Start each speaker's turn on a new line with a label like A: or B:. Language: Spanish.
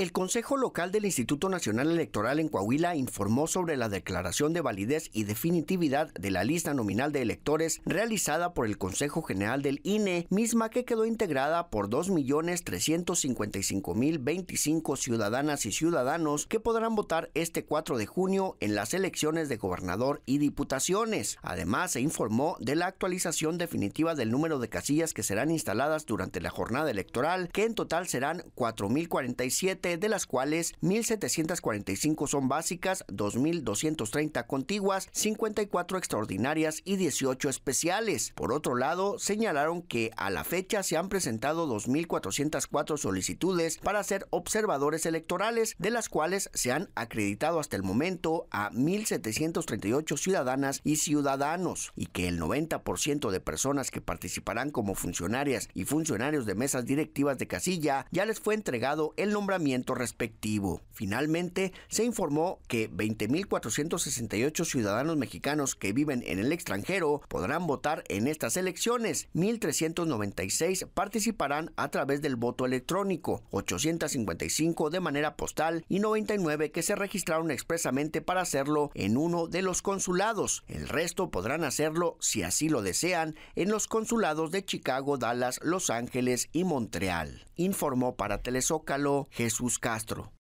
A: El Consejo Local del Instituto Nacional Electoral en Coahuila informó sobre la declaración de validez y definitividad de la lista nominal de electores realizada por el Consejo General del INE, misma que quedó integrada por 2.355.025 ciudadanas y ciudadanos que podrán votar este 4 de junio en las elecciones de gobernador y diputaciones. Además, se informó de la actualización definitiva del número de casillas que serán instaladas durante la jornada electoral, que en total serán 4.047 de las cuales 1.745 son básicas, 2.230 contiguas, 54 extraordinarias y 18 especiales. Por otro lado, señalaron que a la fecha se han presentado 2.404 solicitudes para ser observadores electorales, de las cuales se han acreditado hasta el momento a 1.738 ciudadanas y ciudadanos, y que el 90% de personas que participarán como funcionarias y funcionarios de mesas directivas de casilla ya les fue entregado el nombramiento respectivo. Finalmente, se informó que 20.468 ciudadanos mexicanos que viven en el extranjero podrán votar en estas elecciones. 1.396 participarán a través del voto electrónico, 855 de manera postal y 99 que se registraron expresamente para hacerlo en uno de los consulados. El resto podrán hacerlo, si así lo desean, en los consulados de Chicago, Dallas, Los Ángeles y Montreal. Informó para Telezócalo Jesús. Castro.